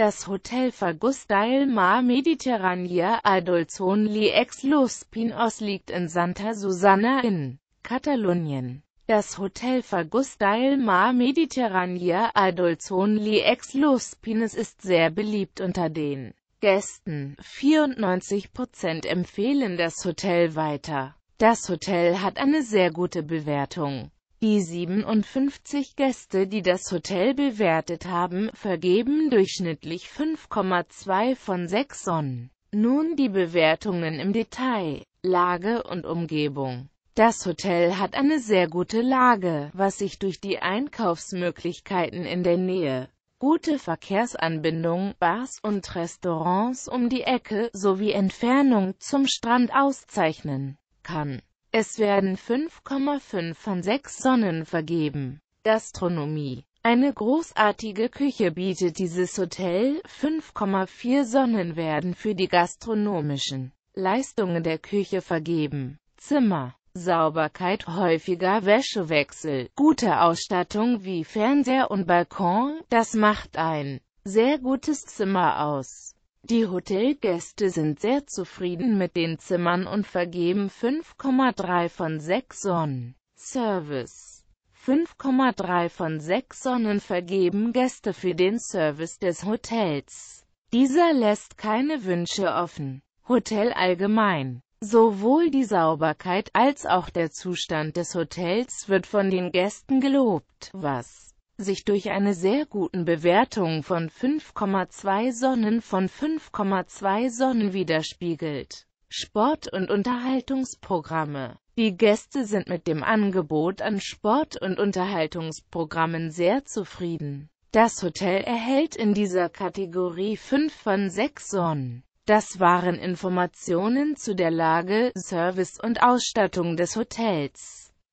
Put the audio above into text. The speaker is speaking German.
Das Hotel Fagustyle Mar Mediterranea Adolzon Li ex Los Pinos liegt in Santa Susana in Katalonien. Das Hotel Fagustyle Mar Mediterranea Adolzon Li ex Los Pinos ist sehr beliebt unter den Gästen. 94% empfehlen das Hotel weiter. Das Hotel hat eine sehr gute Bewertung. Die 57 Gäste, die das Hotel bewertet haben, vergeben durchschnittlich 5,2 von 6 Sonnen. Nun die Bewertungen im Detail, Lage und Umgebung. Das Hotel hat eine sehr gute Lage, was sich durch die Einkaufsmöglichkeiten in der Nähe, gute Verkehrsanbindung, Bars und Restaurants um die Ecke sowie Entfernung zum Strand auszeichnen kann. Es werden 5,5 von 6 Sonnen vergeben. Gastronomie eine großartige Küche bietet dieses Hotel, 5,4 Sonnen werden für die gastronomischen Leistungen der Küche vergeben. Zimmer, Sauberkeit, häufiger Wäschewechsel, gute Ausstattung wie Fernseher und Balkon, das macht ein sehr gutes Zimmer aus. Die Hotelgäste sind sehr zufrieden mit den Zimmern und vergeben 5,3 von 6 Sonnen. Service 5,3 von 6 Sonnen vergeben Gäste für den Service des Hotels. Dieser lässt keine Wünsche offen. Hotel allgemein Sowohl die Sauberkeit als auch der Zustand des Hotels wird von den Gästen gelobt, was sich durch eine sehr guten Bewertung von 5,2 Sonnen von 5,2 Sonnen widerspiegelt. Sport- und Unterhaltungsprogramme Die Gäste sind mit dem Angebot an Sport- und Unterhaltungsprogrammen sehr zufrieden. Das Hotel erhält in dieser Kategorie 5 von 6 Sonnen. Das waren Informationen zu der Lage, Service und Ausstattung des Hotels.